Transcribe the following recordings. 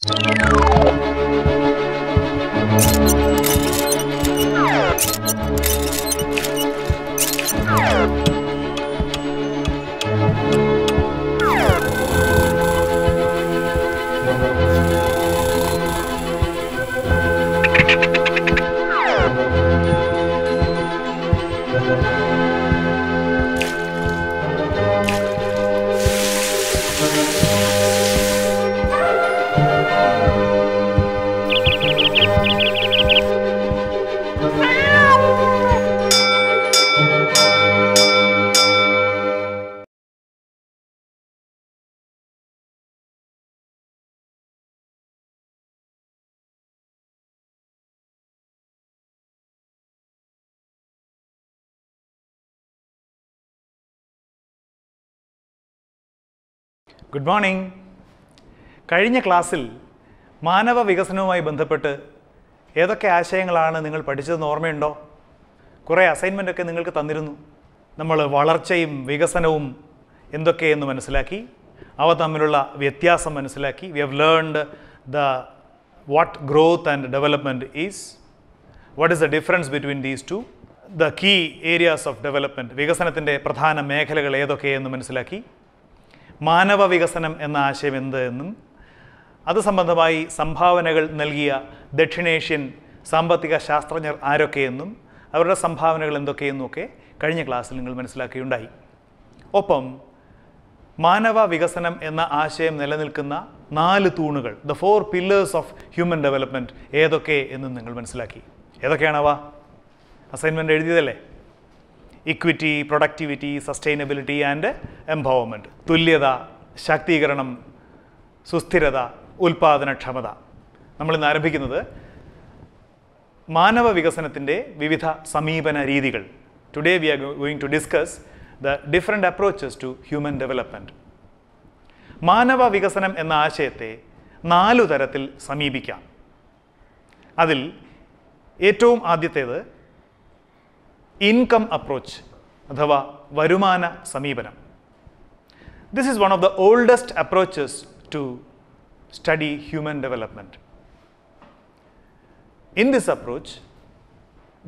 Thank you. Good morning കഴിഞ്ഞ ക്ലാസ്സിൽ മാനവ വികസനവുമായി ബന്ധപ്പെട്ട് ഏതൊക്കെ ആശയങ്ങളാണ് നിങ്ങൾ പഠിച്ചതെന്ന് ഓർമ്മയുണ്ടോ കുറേ ഒക്കെ നിങ്ങൾക്ക് തന്നിരുന്നു നമ്മൾ വളർച്ചയും വികസനവും എന്തൊക്കെയെന്ന് മനസ്സിലാക്കി അവ തമ്മിലുള്ള വ്യത്യാസം മനസ്സിലാക്കി we have learned the what growth and development is what is the difference between these two the key areas of development വികസനത്തിൻ്റെ പ്രധാന മേഖലകൾ ഏതൊക്കെയെന്ന് മനസ്സിലാക്കി മാനവ വികസനം എന്ന ആശയം എന്ത് എന്നും അത് സംബന്ധമായി സംഭാവനകൾ നൽകിയ ദക്ഷിണേഷ്യൻ സാമ്പത്തിക ശാസ്ത്രജ്ഞർ ആരൊക്കെയെന്നും അവരുടെ സംഭാവനകൾ ഒക്കെ കഴിഞ്ഞ ക്ലാസ്സിൽ നിങ്ങൾ മനസ്സിലാക്കിയുണ്ടായി ഒപ്പം മാനവ വികസനം എന്ന ആശയം നിലനിൽക്കുന്ന നാല് തൂണുകൾ the four pillars of human development ഏതൊക്കെ എന്നും നിങ്ങൾ മനസ്സിലാക്കി ഏതൊക്കെയാണവ അസൈൻമെൻറ്റ് എഴുതിയതല്ലേ equity productivity sustainability and empowerment തുല്യത ശാക്തീകരണം സുസ്ഥിരത ഉൽപാദനക്ഷമത നമ്മളിന്ന് ആരംഭിക്കുന്നത് മാനവ വികസനത്തിൻ്റെ വിവിധ സമീപന രീതികൾ today we are going to discuss the different approaches to human development മാനവ വികസനം എന്ന ആശയത്തെ നാലു തരത്തിൽ സമീപിക്കാം അതിൽ ഏറ്റവും ആദ്യത്തേത് Income approach, അഥവാ വരുമാന സമീപനം this is one of the oldest approaches to study human development In this approach,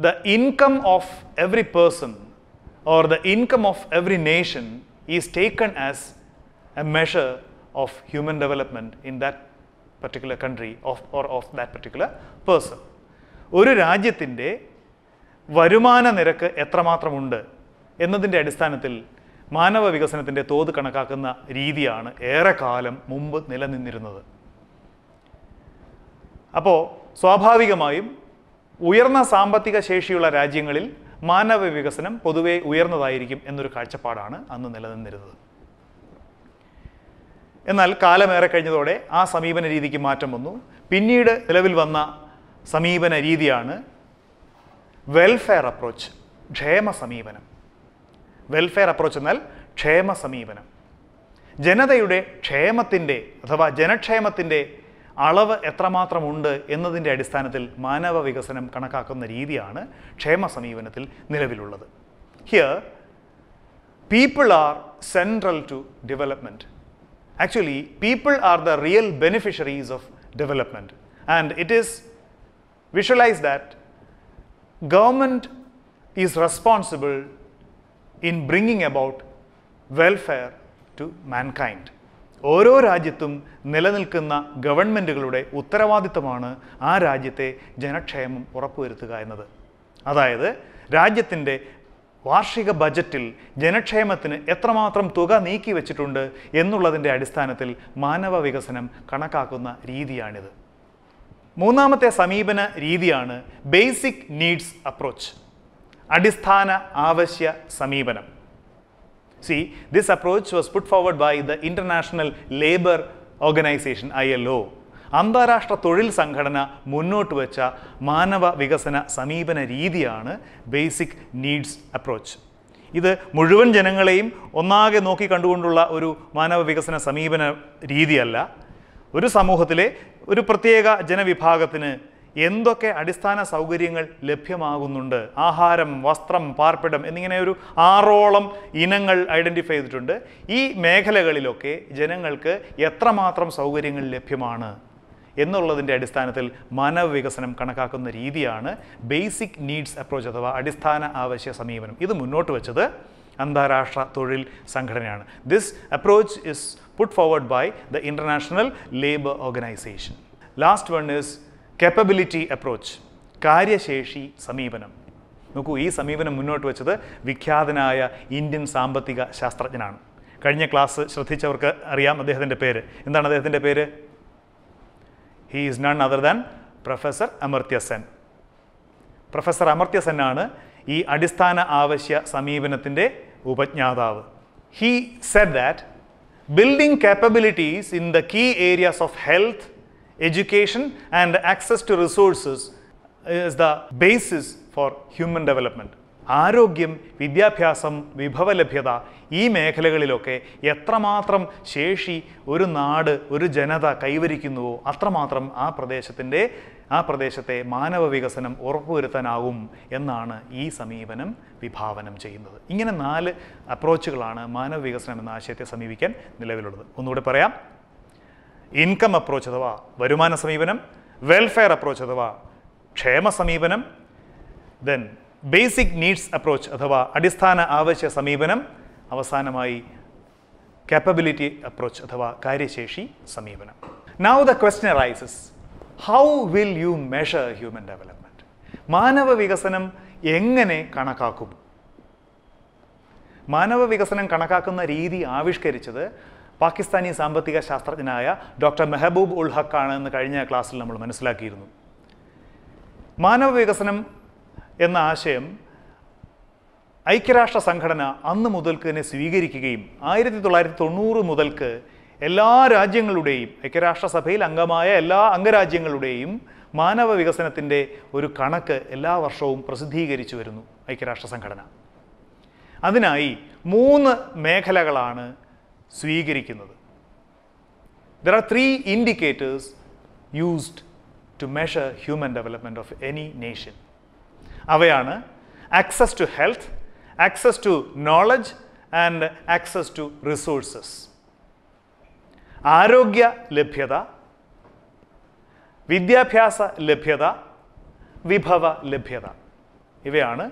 the income of every person or the income of every nation is taken as a measure of human development in that particular country of, or of that particular person. ഒരു രാജ്യത്തിൻ്റെ വരുമാന നിരക്ക് എത്രമാത്രമുണ്ട് എന്നതിൻ്റെ അടിസ്ഥാനത്തിൽ മാനവ വികസനത്തിൻ്റെ തോത് കണക്കാക്കുന്ന രീതിയാണ് ഏറെ കാലം മുമ്പ് നിലനിന്നിരുന്നത് അപ്പോൾ സ്വാഭാവികമായും ഉയർന്ന സാമ്പത്തിക ശേഷിയുള്ള രാജ്യങ്ങളിൽ മാനവ വികസനം പൊതുവെ ഉയർന്നതായിരിക്കും എന്നൊരു കാഴ്ചപ്പാടാണ് അന്ന് നിലനിന്നിരുന്നത് എന്നാൽ കാലമേറെ കഴിഞ്ഞതോടെ ആ സമീപന രീതിക്ക് മാറ്റം വന്നു പിന്നീട് നിലവിൽ വന്ന സമീപന രീതിയാണ് വെൽഫെയർ അപ്രോച്ച് ക്ഷേമ സമീപനം വെൽഫെയർ അപ്രോച്ച് എന്നാൽ ക്ഷേമ സമീപനം ജനതയുടെ ക്ഷേമത്തിൻ്റെ അഥവാ ജനക്ഷേമത്തിൻ്റെ അളവ് എത്രമാത്രമുണ്ട് എന്നതിൻ്റെ അടിസ്ഥാനത്തിൽ മാനവ വികസനം കണക്കാക്കുന്ന രീതിയാണ് ക്ഷേമ സമീപനത്തിൽ നിലവിലുള്ളത് here people are central to development actually people are the real beneficiaries of development and it is visualise that government is responsible in bringing about welfare to mankind. ഓരോ രാജ്യത്തും നിലനിൽക്കുന്ന ഗവൺമെൻറ്റുകളുടെ ഉത്തരവാദിത്തമാണ് ആ രാജ്യത്തെ ജനക്ഷേമം ഉറപ്പുവരുത്തുക എന്നത് അതായത് രാജ്യത്തിൻ്റെ വാർഷിക ബജറ്റിൽ ജനക്ഷേമത്തിന് എത്രമാത്രം തുക നീക്കി വെച്ചിട്ടുണ്ട് എന്നുള്ളതിൻ്റെ അടിസ്ഥാനത്തിൽ മാനവ വികസനം കണക്കാക്കുന്ന രീതിയാണിത് മൂന്നാമത്തെ സമീപന രീതിയാണ് ബേസിക് നീഡ്സ് അപ്രോച്ച് അടിസ്ഥാന ആവശ്യ സമീപനം C this approach was put forward by the International Labour Organisation I L O അന്താരാഷ്ട്ര തൊഴിൽ സംഘടന മുന്നോട്ട് വെച്ച മാനവ വികസന സമീപന രീതിയാണ് ബേസിക് നീഡ്സ് അപ്രോച്ച് ഇത് മുഴുവൻ ജനങ്ങളെയും ഒന്നാകെ നോക്കി കണ്ടുകൊണ്ടുള്ള ഒരു മാനവ വികസന സമീപന രീതിയല്ല ഒരു സമൂഹത്തിലെ ഒരു പ്രത്യേക ജനവിഭാഗത്തിന് എന്തൊക്കെ അടിസ്ഥാന സൗകര്യങ്ങൾ ലഭ്യമാകുന്നുണ്ട് ആഹാരം വസ്ത്രം പാർപ്പിടം എന്നിങ്ങനെ ഒരു ആറോളം ഇനങ്ങൾ ഐഡൻറ്റിഫൈ ചെയ്തിട്ടുണ്ട് ഈ മേഖലകളിലൊക്കെ ജനങ്ങൾക്ക് എത്രമാത്രം സൗകര്യങ്ങൾ ലഭ്യമാണ് എന്നുള്ളതിൻ്റെ അടിസ്ഥാനത്തിൽ വികസനം കണക്കാക്കുന്ന രീതിയാണ് ബേസിക് നീഡ്സ് അപ്രോച്ച് അഥവാ അടിസ്ഥാന ആവശ്യ സമീപനം ഇത് മുന്നോട്ട് വെച്ചത് അന്താരാഷ്ട്ര തൊഴിൽ സംഘടനയാണ് this approach is put forward by the International Labour Organisation last one is capability approach കാര്യശേഷി സമീപനം നോക്കൂ ഈ സമീപനം മുന്നോട്ട് വെച്ചത് വിഖ്യാതനായ ഇന്ത്യൻ സാമ്പത്തിക ശാസ്ത്രജ്ഞനാണ് കഴിഞ്ഞ ക്ലാസ് ശ്രദ്ധിച്ചവർക്ക് അറിയാം അദ്ദേഹത്തിൻ്റെ പേര് എന്താണ് അദ്ദേഹത്തിൻ്റെ പേര് he is none other than professor Sen professor ആണ് ഈ അടിസ്ഥാന ആവശ്യ സമീപനത്തിൻ്റെ He said that building capabilities in the key areas of health, education and access to resources is the basis for human development. ആരോഗ്യം വിദ്യാഭ്യാസം വിഭവലഭ്യത ഈ മേഖലകളിലൊക്കെ എത്രമാത്രം ശേഷി ഒരു നാട് ഒരു ജനത കൈവരിക്കുന്നുവോ അത്രമാത്രം ആ പ്രദേശത്തിൻ്റെ ആ പ്രദേശത്തെ മാനവ വികസനം ഉറപ്പുവരുത്താനാവും എന്നാണ് ഈ സമീപനം വിഭാവനം ചെയ്യുന്നത് ഇങ്ങനെ നാല് അപ്രോച്ചുകളാണ് മാനവ വികസനം എന്ന ആശയത്തെ സമീപിക്കാൻ നിലവിലുള്ളത് ഒന്നുകൂടി പറയാം ഇൻകം അപ്രോച്ച് അഥവാ വരുമാന സമീപനം വെൽഫെയർ അപ്രോച്ച് അഥവാ ക്ഷേമ സമീപനം ദെൻ ബേസിക് നീഡ്സ് അപ്രോച്ച് അഥവാ അടിസ്ഥാന ആവശ്യ സമീപനം അവസാനമായി കാപ്പബിലിറ്റി അപ്രോച്ച് അഥവാ കാര്യശേഷി സമീപനം now the question raises how will you measure human development മാനവ വികസനം എങ്ങനെ കണക്കാക്കും മാനവ വികസനം കണക്കാക്കുന്ന രീതി ആവിഷ്കരിച്ചത് പാകിസ്ഥാനി സാമ്പത്തിക ശാസ്ത്രജ്ഞനായ ഡോക്ടർ മെഹബൂബ് ഉൾ ഹക്കാണ് എന്ന് കഴിഞ്ഞ ക്ലാസ്സിൽ നമ്മൾ മനസ്സിലാക്കിയിരുന്നു മാനവ വികസനം എന്ന ആശയം ഐക്യരാഷ്ട്ര സംഘടന അന്ന് മുതൽക്ക് തന്നെ സ്വീകരിക്കുകയും ആയിരത്തി തൊള്ളായിരത്തി തൊണ്ണൂറ് മുതൽക്ക് എല്ലാ രാജ്യങ്ങളുടെയും ഐക്യരാഷ്ട്രസഭയിൽ അംഗമായ എല്ലാ അംഗരാജ്യങ്ങളുടെയും മാനവ വികസനത്തിൻ്റെ ഒരു കണക്ക് എല്ലാ വർഷവും പ്രസിദ്ധീകരിച്ചു വരുന്നു ഐക്യരാഷ്ട്ര സംഘടന അതിനായി മൂന്ന് മേഖലകളാണ് സ്വീകരിക്കുന്നത് there are three indicators used to measure human development of any nation അവയാണ് access to health access to knowledge and access to resources ആരോഗ്യ ലഭ്യത വിദ്യാഭ്യാസ ലഭ്യത വിഭവ ലഭ്യത ഇവയാണ്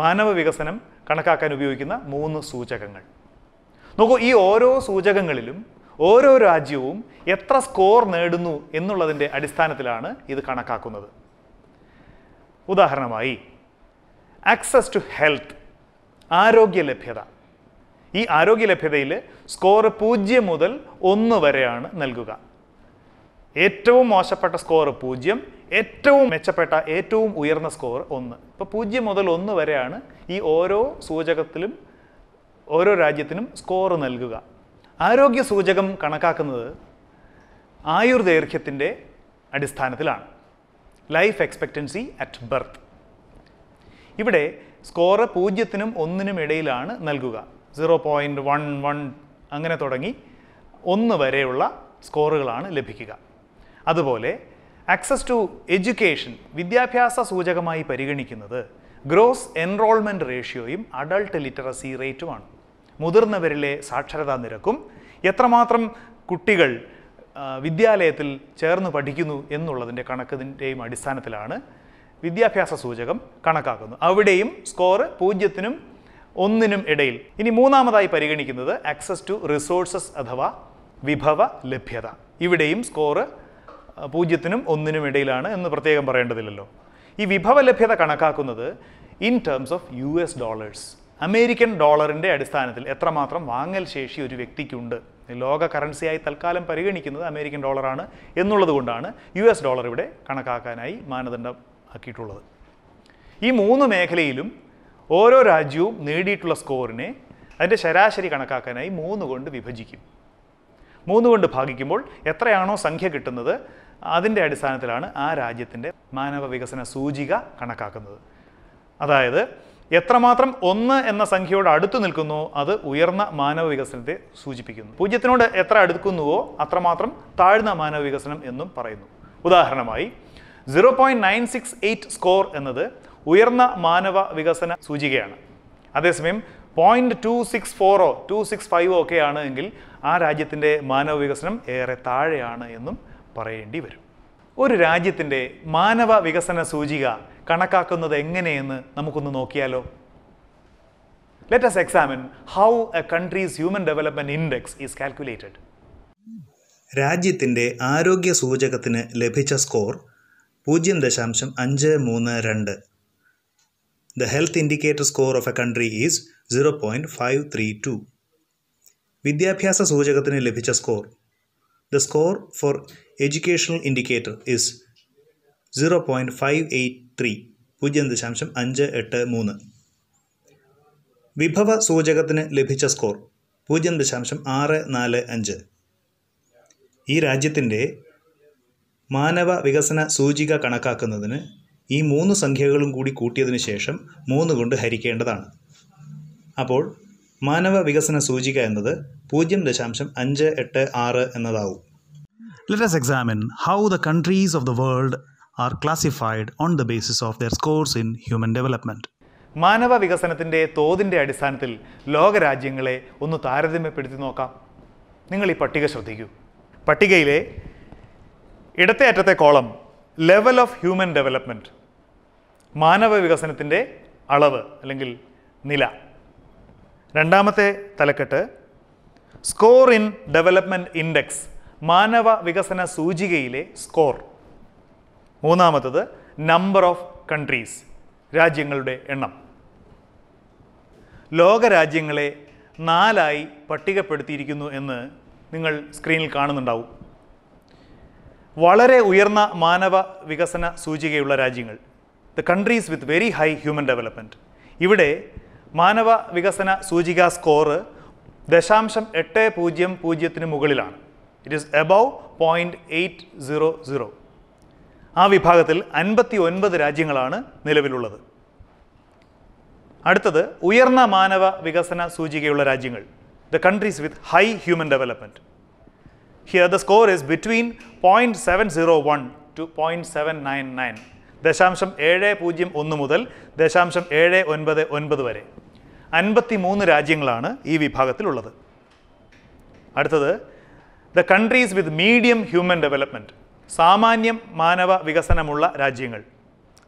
മാനവ വികസനം കണക്കാക്കാൻ ഉപയോഗിക്കുന്ന മൂന്ന് സൂചകങ്ങൾ നോക്കൂ ഈ ഓരോ സൂചകങ്ങളിലും ഓരോ രാജ്യവും എത്ര സ്കോർ നേടുന്നു എന്നുള്ളതിൻ്റെ അടിസ്ഥാനത്തിലാണ് ഇത് കണക്കാക്കുന്നത് ഉദാഹരണമായി ആക്സസ് ടു ഹെൽത്ത് ആരോഗ്യ ലഭ്യത ഈ ആരോഗ്യ ലഭ്യതയിൽ സ്കോർ പൂജ്യം മുതൽ ഒന്ന് വരെയാണ് നൽകുക ഏറ്റവും മോശപ്പെട്ട സ്കോർ പൂജ്യം ഏറ്റവും മെച്ചപ്പെട്ട ഏറ്റവും ഉയർന്ന സ്കോർ ഒന്ന് ഇപ്പോൾ പൂജ്യം മുതൽ ഒന്ന് വരെയാണ് ഈ ഓരോ സൂചകത്തിലും ഓരോ രാജ്യത്തിനും സ്കോർ നൽകുക ആരോഗ്യ സൂചകം കണക്കാക്കുന്നത് ആയുർദൈർഘ്യത്തിൻ്റെ അടിസ്ഥാനത്തിലാണ് ലൈഫ് എക്സ്പെക്റ്റൻസി അറ്റ് ബർത്ത് ഇവിടെ സ്കോറ് പൂജ്യത്തിനും ഒന്നിനും ഇടയിലാണ് നൽകുക സീറോ പോയിൻറ്റ് വൺ വൺ അങ്ങനെ തുടങ്ങി ഒന്ന് വരെയുള്ള സ്കോറുകളാണ് ലഭിക്കുക അതുപോലെ ആക്സസ് ടു എഡ്യൂക്കേഷൻ വിദ്യാഭ്യാസ സൂചകമായി പരിഗണിക്കുന്നത് ഗ്രോസ് എൻറോൾമെൻറ്റ് റേഷ്യോയും അഡൾട്ട് ലിറ്ററസി റേറ്റുമാണ് മുതിർന്നവരിലെ സാക്ഷരതാ നിരക്കും എത്രമാത്രം കുട്ടികൾ വിദ്യാലയത്തിൽ ചേർന്ന് പഠിക്കുന്നു എന്നുള്ളതിൻ്റെ കണക്കിൻ്റെയും അടിസ്ഥാനത്തിലാണ് വിദ്യാഭ്യാസ സൂചകം കണക്കാക്കുന്നത് അവിടെയും സ്കോറ് പൂജ്യത്തിനും ഒന്നിനും ഇടയിൽ ഇനി മൂന്നാമതായി പരിഗണിക്കുന്നത് ആക്സസ് ടു റിസോഴ്സസ് അഥവാ വിഭവ ലഭ്യത ഇവിടെയും സ്കോറ് പൂജ്യത്തിനും ഒന്നിനും ഇടയിലാണ് എന്ന് പ്രത്യേകം പറയേണ്ടതില്ലല്ലോ ഈ വിഭവ ലഭ്യത കണക്കാക്കുന്നത് in terms of U S dollars American ഡോളറിൻ്റെ അടിസ്ഥാനത്തിൽ എത്രമാത്രം വാങ്ങൽ ശേഷി ഒരു വ്യക്തിക്കുണ്ട് ലോക കറൻസിയായി തൽക്കാലം പരിഗണിക്കുന്നത് അമേരിക്കൻ ഡോളറാണ് എന്നുള്ളത് കൊണ്ടാണ് യു എസ് ഡോളർ ഇവിടെ കണക്കാക്കാനായി മാനദണ്ഡം ആക്കിയിട്ടുള്ളത് ഈ മൂന്ന് മേഖലയിലും ഓരോ രാജ്യവും നേടിയിട്ടുള്ള സ്കോറിനെ അതിൻ്റെ ശരാശരി കണക്കാക്കാനായി മൂന്ന് കൊണ്ട് വിഭജിക്കും മൂന്ന് കൊണ്ട് ഭാഗിക്കുമ്പോൾ എത്രയാണോ സംഖ്യ കിട്ടുന്നത് അതിൻ്റെ അടിസ്ഥാനത്തിലാണ് ആ രാജ്യത്തിൻ്റെ മാനവ വികസന സൂചിക കണക്കാക്കുന്നത് അതായത് എത്രമാത്രം ഒന്ന് എന്ന സംഖ്യയോട് അടുത്തു നിൽക്കുന്നു അത് ഉയർന്ന മാനവ വികസനത്തെ സൂചിപ്പിക്കുന്നു പൂജ്യത്തിനോട് എത്ര അടുക്കുന്നുവോ അത്രമാത്രം താഴ്ന്ന മാനവ വികസനം എന്നും പറയുന്നു ഉദാഹരണമായി zero point nine six eight score എന്നത് ഉയർന്ന മാനവ വികസന സൂചികയാണ് അതേസമയം പോയിന്റ് ടു സിക്സ് ഫോറോ ടു സിക്സ് ഫൈവോ ഒക്കെയാണ് എങ്കിൽ ആ രാജ്യത്തിൻ്റെ മാനവ വികസനം ഏറെ താഴെയാണ് എന്നും പറയേണ്ടി വരും ഒരു രാജ്യത്തിൻ്റെ മാനവ വികസന സൂചിക കണക്കാക്കുന്നത് എങ്ങനെയെന്ന് നമുക്കൊന്ന് നോക്കിയാലോ let us examine how a country's human development index is calculated രാജ്യത്തിൻ്റെ ആരോഗ്യ സൂചകത്തിന് ലഭിച്ച സ്കോർ പൂജ്യം ദശാംശം അഞ്ച് മൂന്ന് രണ്ട് the health indicator score of a country is zero point five three two വിദ്യാഭ്യാസ സൂചകത്തിന് ലഭിച്ച score the score for educational indicator is zero point five eight three പൂജ്യം ദശാംശം അഞ്ച് എട്ട് മൂന്ന് വിഭവ സൂചകത്തിന് ലഭിച്ച സ്കോർ പൂജ്യം ദശാംശം ആറ് നാല് അഞ്ച് ഈ രാജ്യത്തിൻ്റെ മാനവ വികസന സൂചിക കണക്കാക്കുന്നതിന് ഈ മൂന്ന് സംഖ്യകളും കൂടി കൂട്ടിയതിനു ശേഷം മൂന്ന് കൊണ്ട് ഹരിക്കേണ്ടതാണ് അപ്പോൾ മാനവ വികസന സൂചിക എന്നത് പൂജ്യം ദശാംശം അഞ്ച് എട്ട് ആറ് എന്നതാവും Let us examine how the countries of the world are classified on the basis of their scores in human development. മാനവ വികസനത്തിൻ്റെ തോതിൻ്റെ അടിസ്ഥാനത്തിൽ ലോകരാജ്യങ്ങളെ ഒന്ന് താരതമ്യപ്പെടുത്തി നോക്കാം നിങ്ങൾ ഈ പട്ടിക ശ്രദ്ധിക്കൂ പട്ടികയിലെ ഇടത്തെ അറ്റത്തെ column level of human development മാനവ വികസനത്തിൻ്റെ അളവ് അല്ലെങ്കിൽ നില രണ്ടാമത്തെ തലക്കെട്ട് സ്കോർ ഇൻ ഡെവലപ്മെൻറ്റ് ഇൻഡെക്സ് മാനവ വികസന സൂചികയിലെ സ്കോർ മൂന്നാമത്തത് നമ്പർ ഓഫ് കൺട്രീസ് രാജ്യങ്ങളുടെ എണ്ണം ലോകരാജ്യങ്ങളെ നാലായി പട്ടികപ്പെടുത്തിയിരിക്കുന്നു എന്ന് നിങ്ങൾ സ്ക്രീനിൽ കാണുന്നുണ്ടാവും വളരെ ഉയർന്ന മാനവ വികസന സൂചികയുള്ള രാജ്യങ്ങൾ the countries with very high human development ഇവിടെ മാനവ വികസന സൂചിക സ്കോറ് ദശാംശം എട്ട് പൂജ്യം പൂജ്യത്തിന് മുകളിലാണ് it is above point eight zero zero ആ വിഭാഗത്തിൽ അൻപത്തി ഒൻപത് രാജ്യങ്ങളാണ് നിലവിലുള്ളത് അടുത്തത് ഉയർന്ന മാനവ വികസന സൂചികയുള്ള രാജ്യങ്ങൾ the countries with high human development here the score is between point seven zero one to point seven nine nine ദശാംശം ഏഴ് പൂജ്യം ഒന്ന് മുതൽ ദശാംശം ഏഴ് ഒൻപത് ഒൻപത് വരെ അൻപത്തി മൂന്ന് രാജ്യങ്ങളാണ് ഈ വിഭാഗത്തിലുള്ളത് അടുത്തത് the countries with medium human development സാമാന്യം മാനവ വികസനമുള്ള രാജ്യങ്ങൾ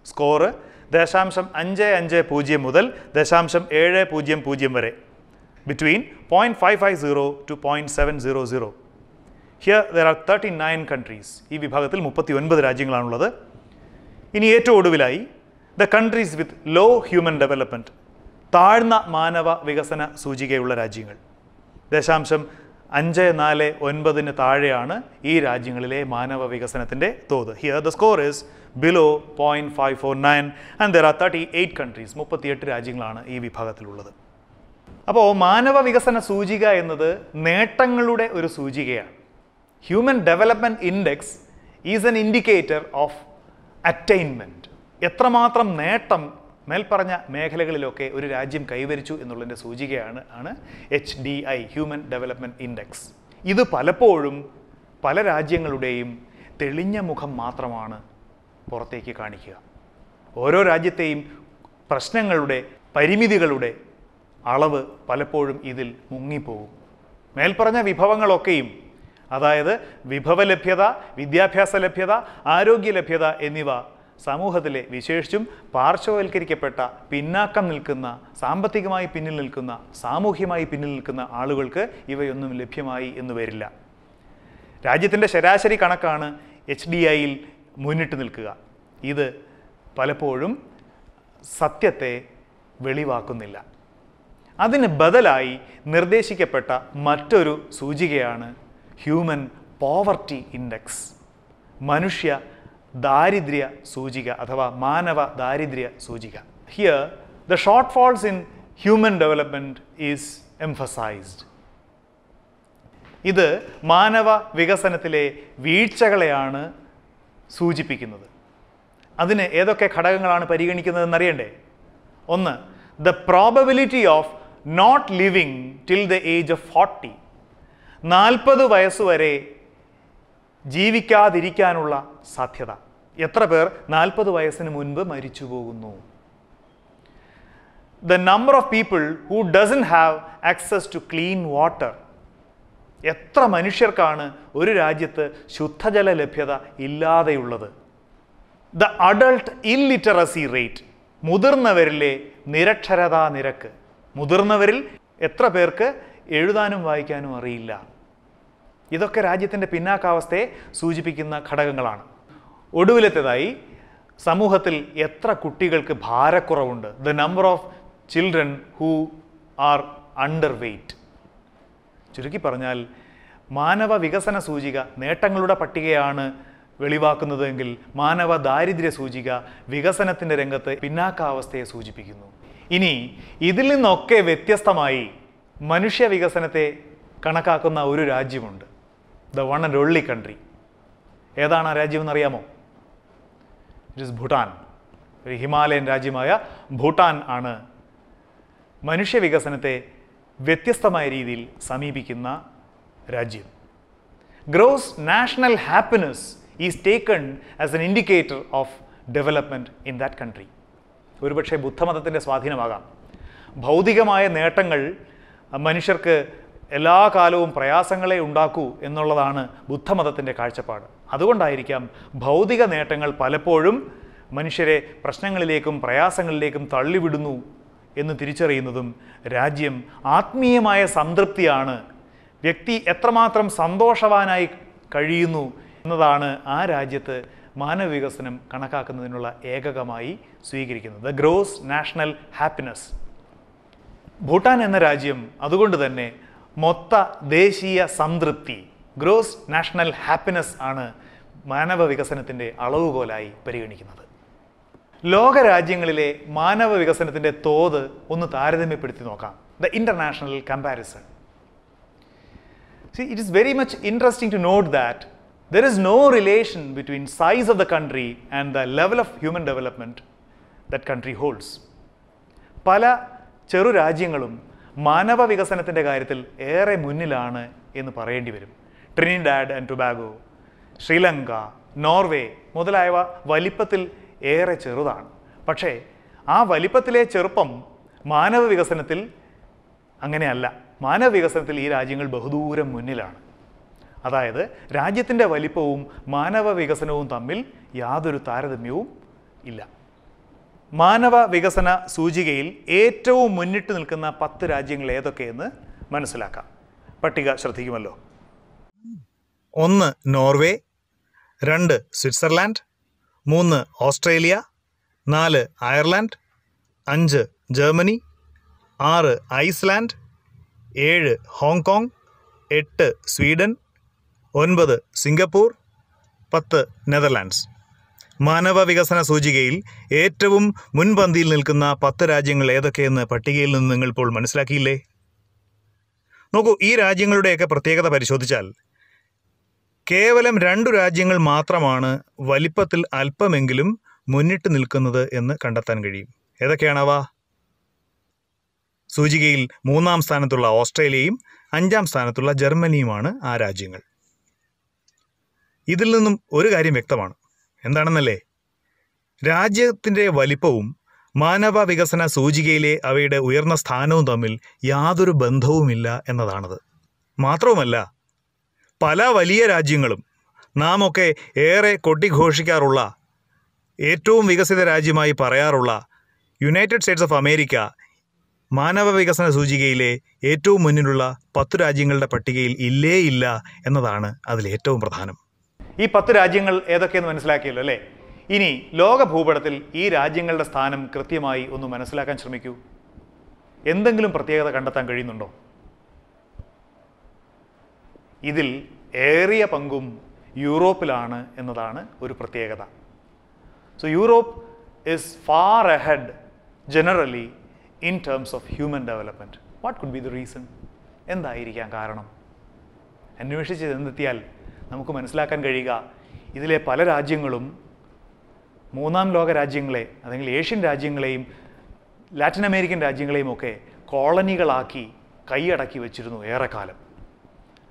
സ്കോറ് ദശാംശം അഞ്ച് അഞ്ച് പൂജ്യം മുതൽ ദശാംശം ഏഴ് പൂജ്യം പൂജ്യം വരെ between point five five zero to point seven zero zero here there are thirty nine countries ഈ വിഭാഗത്തിൽ മുപ്പത്തി ഒൻപത് രാജ്യങ്ങളാണുള്ളത് ഇനി ഏറ്റവും ഒടുവിലായി the countries with low human development താഴ്ന്ന മാനവ വികസന സൂചികയുള്ള രാജ്യങ്ങൾ ദശാംശം അഞ്ച് നാല് ഒൻപതിന് താഴെയാണ് ഈ രാജ്യങ്ങളിലെ മാനവ വികസനത്തിൻ്റെ തോത് here the score is below point five four nine and there are thirty eight countries മുപ്പത്തിയെട്ട് രാജ്യങ്ങളാണ് ഈ വിഭാഗത്തിലുള്ളത് അപ്പോൾ മാനവ വികസന സൂചിക എന്നത് നേട്ടങ്ങളുടെ ഒരു സൂചികയാണ് human development index is an indicator of attainment എത്രമാത്രം നേട്ടം മേൽപ്പറഞ്ഞ മേഖലകളിലൊക്കെ ഒരു രാജ്യം കൈവരിച്ചു എന്നുള്ളതിൻ്റെ സൂചികയാണ് ആണ് H D I human development index ഇത് പലപ്പോഴും പല രാജ്യങ്ങളുടെയും തെളിഞ്ഞ മുഖം മാത്രമാണ് പുറത്തേക്ക് കാണിക്കുക ഓരോ രാജ്യത്തെയും പ്രശ്നങ്ങളുടെ പരിമിതികളുടെ അളവ് പലപ്പോഴും ഇതിൽ മുങ്ങിപ്പോകും മേൽപ്പറഞ്ഞ വിഭവങ്ങളൊക്കെയും അതായത് വിഭവ ലഭ്യത വിദ്യാഭ്യാസ ലഭ്യത ആരോഗ്യ ലഭ്യത എന്നിവ സമൂഹത്തിലെ വിശേഷിച്ചും പാർശ്വവൽക്കരിക്കപ്പെട്ട പിന്നാക്കം നിൽക്കുന്ന സാമ്പത്തികമായി പിന്നിൽ നിൽക്കുന്ന സാമൂഹ്യമായി പിന്നിൽ നിൽക്കുന്ന ആളുകൾക്ക് ഇവയൊന്നും ലഭ്യമായി എന്ന് വരില്ല രാജ്യത്തിൻ്റെ ശരാശരി കണക്കാണ് എച്ച് ഡി ഐയിൽ മുന്നിട്ട് നിൽക്കുക ഇത് പലപ്പോഴും സത്യത്തെ വെളിവാക്കുന്നില്ല അതിന് ബദലായി നിർദ്ദേശിക്കപ്പെട്ട മറ്റൊരു സൂചികയാണ് ഹ്യൂമൻ പോവർട്ടി ഇൻഡെക്സ് മനുഷ്യ ദാരിദ്ര്യ സൂചിക അഥവാ മാനവ ദാരിദ്ര്യ സൂചിക here the shortfalls in human development is emphasised ഇത് മാനവ വികസനത്തിലെ വീഴ്ചകളെയാണ് സൂചിപ്പിക്കുന്നത് അതിന് ഏതൊക്കെ ഘടകങ്ങളാണ് പരിഗണിക്കുന്നതെന്ന് അറിയണ്ടേ ഒന്ന് the probability of not living till the age of forty നാൽപ്പത് വയസ്സുവരെ ജീവിക്കാതിരിക്കാനുള്ള സാധ്യത എത്ര പേർ നാൽപ്പത് വയസ്സിന് മുൻപ് മരിച്ചു പോകുന്നു the number of people who doesn't have access to clean water എത്ര മനുഷ്യർക്കാണ് ഒരു രാജ്യത്ത് ശുദ്ധജല ലഭ്യത ഇല്ലാതെയുള്ളത് ദ അഡൾട്ട് ഇല്ലിറ്ററസി റേറ്റ് മുതിർന്നവരിലെ നിരക്ഷരതാ നിരക്ക് മുതിർന്നവരിൽ എത്ര പേർക്ക് എഴുതാനും വായിക്കാനും അറിയില്ല ഇതൊക്കെ രാജ്യത്തിൻ്റെ പിന്നാക്കാവസ്ഥയെ സൂചിപ്പിക്കുന്ന ഘടകങ്ങളാണ് ഒടുവിലത്തേതായി സമൂഹത്തിൽ എത്ര കുട്ടികൾക്ക് ഭാരക്കുറവുണ്ട് the number of children who are underweight ചുരുക്കി പറഞ്ഞാൽ മാനവ വികസന സൂചിക നേട്ടങ്ങളുടെ പട്ടികയാണ് വെളിവാക്കുന്നതെങ്കിൽ മാനവ ദാരിദ്ര്യ സൂചിക വികസനത്തിൻ്റെ രംഗത്ത് പിന്നാക്കാവസ്ഥയെ സൂചിപ്പിക്കുന്നു ഇനി ഇതിൽ നിന്നൊക്കെ വ്യത്യസ്തമായി മനുഷ്യ വികസനത്തെ കണക്കാക്കുന്ന ഒരു രാജ്യമുണ്ട് the one and only country ഏതാണ് ആ രാജ്യം എന്നറിയാമോ ഇറ്റ് ഇസ് ഭൂട്ടാൻ ഒരു ഹിമാലയൻ രാജ്യമായ ഭൂട്ടാൻ ആണ് മനുഷ്യ വികസനത്തെ വ്യത്യസ്തമായ രീതിയിൽ സമീപിക്കുന്ന രാജ്യം gross national happiness is taken as an indicator of development in that country ഒരുപക്ഷെ ബുദ്ധമതത്തിൻ്റെ സ്വാധീനമാകാം ഭൗതികമായ നേട്ടങ്ങൾ മനുഷ്യർക്ക് എല്ലാ കാലവും പ്രയാസങ്ങളെ ഉണ്ടാക്കൂ എന്നുള്ളതാണ് ബുദ്ധമതത്തിൻ്റെ കാഴ്ചപ്പാട് അതുകൊണ്ടായിരിക്കാം ഭൗതിക നേട്ടങ്ങൾ പലപ്പോഴും മനുഷ്യരെ പ്രശ്നങ്ങളിലേക്കും പ്രയാസങ്ങളിലേക്കും തള്ളിവിടുന്നു എന്ന് തിരിച്ചറിയുന്നതും രാജ്യം ആത്മീയമായ സംതൃപ്തിയാണ് വ്യക്തി എത്രമാത്രം സന്തോഷവാനായി കഴിയുന്നു എന്നതാണ് ആ രാജ്യത്ത് മാനവ വികസനം കണക്കാക്കുന്നതിനുള്ള ഏകകമായി സ്വീകരിക്കുന്നത് the gross national happiness Bhutan എന്ന രാജ്യം അതുകൊണ്ട് തന്നെ മൊത്ത ദേശീയ സംതൃപ്തി ഗ്രോസ് നാഷണൽ ഹാപ്പിനെസ് ആണ് മാനവ വികസനത്തിൻ്റെ അളവുകോലായി പരിഗണിക്കുന്നത് ലോകരാജ്യങ്ങളിലെ മാനവ വികസനത്തിൻ്റെ തോത് ഒന്ന് താരതമ്യപ്പെടുത്തി നോക്കാം the international comparison it is very much interesting to note that there is no relation between size of the country and the level of human development that country holds പല ചെറു രാജ്യങ്ങളും മാനവ വികസനത്തിൻ്റെ കാര്യത്തിൽ ഏറെ മുന്നിലാണ് എന്ന് പറയേണ്ടി വരും Trinidad and Tobago Sri Lanka Norway മുതലായവ വലിപ്പത്തിൽ ഏറെ ചെറുതാണ് പക്ഷേ ആ വലിപ്പത്തിലെ ചെറുപ്പം മാനവ വികസനത്തിൽ അങ്ങനെയല്ല മാനവ വികസനത്തിൽ ഈ രാജ്യങ്ങൾ ബഹുദൂരം മുന്നിലാണ് അതായത് രാജ്യത്തിൻ്റെ വലിപ്പവും മാനവ വികസനവും തമ്മിൽ യാതൊരു താരതമ്യവും ഇല്ല മാനവ വികസന സൂചികയിൽ ഏറ്റവും മുന്നിട്ട് നിൽക്കുന്ന പത്ത് രാജ്യങ്ങൾ ഏതൊക്കെയെന്ന് മനസ്സിലാക്കാം പട്ടിക ശ്രദ്ധിക്കുമല്ലോ ഒന്ന് നോർവേ രണ്ട് സ്വിറ്റ്സർലാൻഡ് മൂന്ന് ഓസ്ട്രേലിയ നാല് അയർലാൻഡ് അഞ്ച് ജർമ്മനി ആറ് ഐസ്ലാൻഡ് ഏഴ് ഹോങ്കോങ് എട്ട് സ്വീഡൻ ഒൻപത് സിംഗപ്പൂർ പത്ത് നെതർലാൻഡ്സ് മാനവ വികസന സൂചികയിൽ ഏറ്റവും മുൻപന്തിയിൽ നിൽക്കുന്ന പത്ത് രാജ്യങ്ങൾ ഏതൊക്കെയെന്ന് പട്ടികയിൽ നിന്ന് നിങ്ങളിപ്പോൾ മനസ്സിലാക്കിയില്ലേ നോക്കൂ ഈ രാജ്യങ്ങളുടെയൊക്കെ പ്രത്യേകത പരിശോധിച്ചാൽ കേവലം രണ്ടു രാജ്യങ്ങൾ മാത്രമാണ് വലിപ്പത്തിൽ അല്പമെങ്കിലും മുന്നിട്ട് നിൽക്കുന്നത് എന്ന് കണ്ടെത്താൻ കഴിയും ഏതൊക്കെയാണവ സൂചികയിൽ മൂന്നാം സ്ഥാനത്തുള്ള ഓസ്ട്രേലിയയും അഞ്ചാം സ്ഥാനത്തുള്ള ജർമ്മനിയുമാണ് ആ രാജ്യങ്ങൾ ഇതിൽ നിന്നും ഒരു കാര്യം വ്യക്തമാണ് എന്താണെന്നല്ലേ രാജ്യത്തിൻ്റെ വലിപ്പവും മാനവ വികസന സൂചികയിലെ അവയുടെ ഉയർന്ന സ്ഥാനവും തമ്മിൽ യാതൊരു ബന്ധവുമില്ല എന്നതാണത് മാത്രവുമല്ല പല വലിയ രാജ്യങ്ങളും നാം ഒക്കെ ഏറെ കൊട്ടിഘോഷിക്കാറുള്ള ഏറ്റവും വികസിത രാജ്യമായി പറയാറുള്ള യുണൈറ്റഡ് സ്റ്റേറ്റ്സ് ഓഫ് അമേരിക്ക മാനവ വികസന സൂചികയിലെ ഏറ്റവും മുന്നിലുള്ള പത്തു രാജ്യങ്ങളുടെ പട്ടികയിൽ ഇല്ലേ ഇല്ല എന്നതാണ് അതിൽ ഏറ്റവും പ്രധാനം ഈ പത്ത് രാജ്യങ്ങൾ ഏതൊക്കെയെന്ന് മനസ്സിലാക്കിയല്ലോ അല്ലേ ഇനി ലോക ഭൂപടത്തിൽ ഈ രാജ്യങ്ങളുടെ സ്ഥാനം കൃത്യമായി ഒന്ന് മനസ്സിലാക്കാൻ ശ്രമിക്കൂ എന്തെങ്കിലും പ്രത്യേകത കണ്ടെത്താൻ കഴിയുന്നുണ്ടോ ഇതിൽ ഏറിയ പങ്കും യൂറോപ്പിലാണ് എന്നതാണ് ഒരു പ്രത്യേകത so Europe is far ahead generally in terms of human development what could be the reason എന്തായിരിക്കാം കാരണം അന്വേഷിച്ച് എന്തെത്തിയാൽ നമുക്ക് മനസ്സിലാക്കാൻ കഴിയുക ഇതിലെ പല രാജ്യങ്ങളും മൂന്നാം ലോക രാജ്യങ്ങളെ അല്ലെങ്കിൽ ഏഷ്യൻ രാജ്യങ്ങളെയും ലാറ്റിൻ അമേരിക്കൻ രാജ്യങ്ങളെയും ഒക്കെ കോളനികളാക്കി കൈയടക്കി വെച്ചിരുന്നു ഏറെക്കാലം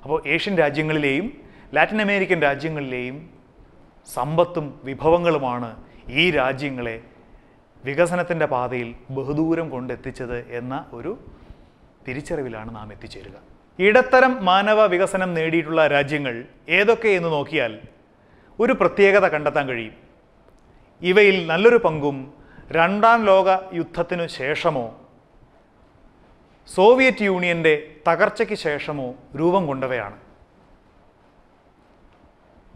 അപ്പോൾ ഏഷ്യൻ രാജ്യങ്ങളിലെയും ലാറ്റിൻ അമേരിക്കൻ രാജ്യങ്ങളിലെയും സമ്പത്തും വിഭവങ്ങളുമാണ് ഈ രാജ്യങ്ങളെ വികസനത്തിൻ്റെ പാതയിൽ ബഹുദൂരം കൊണ്ടെത്തിച്ചത് എന്ന ഒരു തിരിച്ചറിവിലാണ് നാം എത്തിച്ചേരുക ഇടത്തരം മാനവ വികസനം നേടിയിട്ടുള്ള രാജ്യങ്ങൾ ഏതൊക്കെ എന്ന് നോക്കിയാൽ ഒരു പ്രത്യേകത കണ്ടെത്താൻ കഴിയും ഇവയിൽ നല്ലൊരു പങ്കും രണ്ടാം ലോക യുദ്ധത്തിനു ശേഷമോ സോവിയറ്റ് യൂണിയൻ്റെ തകർച്ചയ്ക്ക് ശേഷമോ രൂപം കൊണ്ടവയാണ്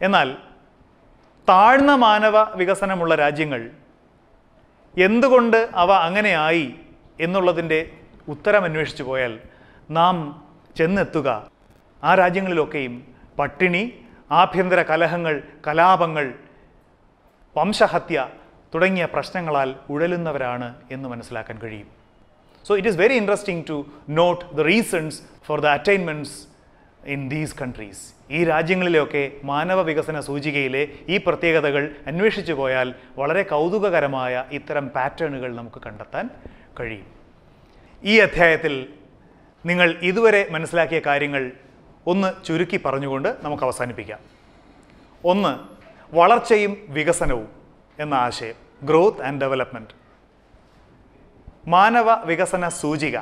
എന്നാൽ താഴ്ന്ന മാനവ വികസനമുള്ള രാജ്യങ്ങൾ എന്തുകൊണ്ട് അവ അങ്ങനെയായി എന്നുള്ളതിൻ്റെ ഉത്തരം അന്വേഷിച്ചു പോയാൽ നാം ചെന്നെത്തുക ആ രാജ്യങ്ങളിലൊക്കെയും പട്ടിണി ആഭ്യന്തര കലഹങ്ങൾ കലാപങ്ങൾ വംശഹത്യ തുടങ്ങിയ പ്രശ്നങ്ങളാൽ ഉഴലുന്നവരാണ് എന്ന് മനസ്സിലാക്കാൻ കഴിയും so it is very interesting to note the reasons for the attainments in these countries ഈ രാജ്യങ്ങളിലെയൊക്കെ മാനവ വികസന സൂചികയിലെ ഈ പ്രത്യേകതകൾ അന്വേഷിച്ചു പോയാൽ വളരെ കൗതുകകരമായ ഇത്തരം പാറ്റേണുകൾ നമുക്ക് കണ്ടെത്താൻ കഴിയും ഈ അധ്യായത്തിൽ നിങ്ങൾ ഇതുവരെ മനസ്സിലാക്കിയ കാര്യങ്ങൾ ഒന്ന് ചുരുക്കി പറഞ്ഞുകൊണ്ട് നമുക്ക് അവസാനിപ്പിക്കാം ഒന്ന് വളർച്ചയും വികസനവും എന്ന ആശയം ഗ്രോത്ത് ആൻഡ് ഡെവലപ്മെൻറ്റ് മാനവ വികസന സൂചിക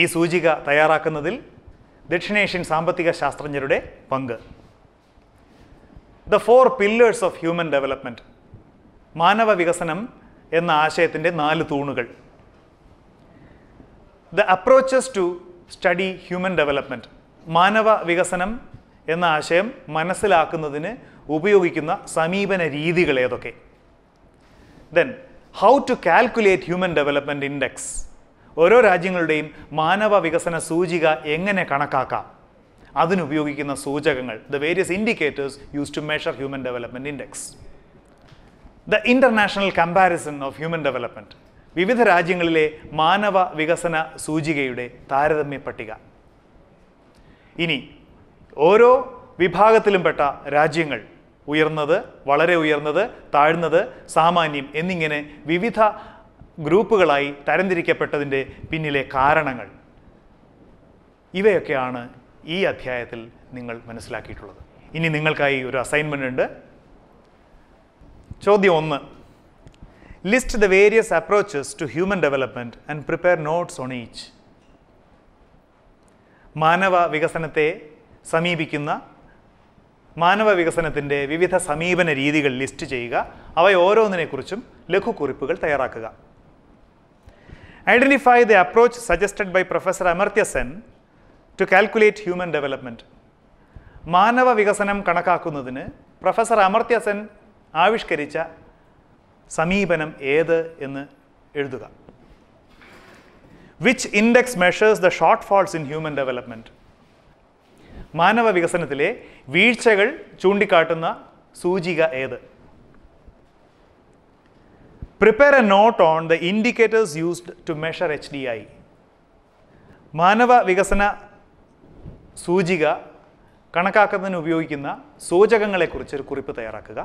ഈ സൂചിക തയ്യാറാക്കുന്നതിൽ ദക്ഷിണേഷ്യൻ സാമ്പത്തിക ശാസ്ത്രജ്ഞരുടെ പങ്ക് the four pillars of human development മാനവ വികസനം എന്ന ആശയത്തിൻ്റെ നാല് തൂണുകൾ the approaches to study human development മാനവ വികസനം എന്ന ആശയം മനസ്സിലാക്കുന്നതിന് ഉപയോഗിക്കുന്ന സമീപന രീതികൾ ഏതൊക്കെ then how to calculate human development index ഓരോ രാജ്യങ്ങളുടെയും മാനവ വികസന സൂചിക എങ്ങനെ കണക്കാക്കാം അതിനുപയോഗിക്കുന്ന സൂചകങ്ങൾ the various indicators use to measure human development index the international comparison of human development വിവിധ രാജ്യങ്ങളിലെ മാനവ വികസന സൂചികയുടെ താരതമ്യ പട്ടിക ഇനി ഓരോ വിഭാഗത്തിലും പെട്ട രാജ്യങ്ങൾ ഉയർന്നത് വളരെ ഉയർന്നത് താഴ്ന്നത് സാമാന്യം എന്നിങ്ങനെ വിവിധ ഗ്രൂപ്പുകളായി തരംതിരിക്കപ്പെട്ടതിൻ്റെ പിന്നിലെ കാരണങ്ങൾ ഇവയൊക്കെയാണ് ഈ അധ്യായത്തിൽ നിങ്ങൾ മനസ്സിലാക്കിയിട്ടുള്ളത് ഇനി നിങ്ങൾക്കായി ഒരു അസൈൻമെൻ്റ് ഉണ്ട് ചോദ്യം ഒന്ന് list the various approaches to human development and prepare notes on each. Manava Vigasanate Sami Bikina Manava Vigasanatinde Vivitha Sami Ben Ridigal list Jaga Away Oro Nekurchum Leku Identify the approach suggested by Professor Amartya Sen to calculate human development. Manava Vigasanam Kanakakunadine Professor Amartya Sen Avish സമീപനം ഏത് എന്ന് എഴുതുക which index measures the shortfalls in human development മാനവ വികസനത്തിലെ വീഴ്ചകൾ ചൂണ്ടിക്കാട്ടുന്ന സൂചിക ഏത് prepare a note on the indicators used to measure H D I മാനവ വികസന സൂചിക കണക്കാക്കുന്നതിന് ഉപയോഗിക്കുന്ന സൂചകങ്ങളെക്കുറിച്ച് ഒരു കുറിപ്പ് തയ്യാറാക്കുക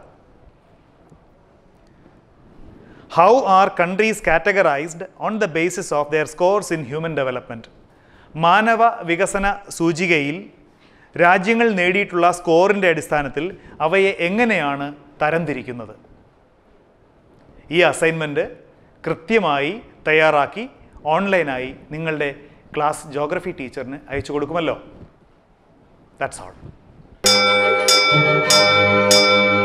how are countries categorised on the basis of their scores in human development മാനവ വികസന സൂചികയിൽ രാജ്യങ്ങൾ നേടിയിട്ടുള്ള സ്കോറിൻ്റെ അടിസ്ഥാനത്തിൽ അവയെ എങ്ങനെയാണ് തരംതിരിക്കുന്നത് ഈ അസൈൻമെൻറ്റ് കൃത്യമായി തയ്യാറാക്കി ഓൺലൈനായി നിങ്ങളുടെ ക്ലാസ് ജോഗ്രഫി ടീച്ചറിന് അയച്ചു കൊടുക്കുമല്ലോ ദാറ്റ്സ് ഓൾ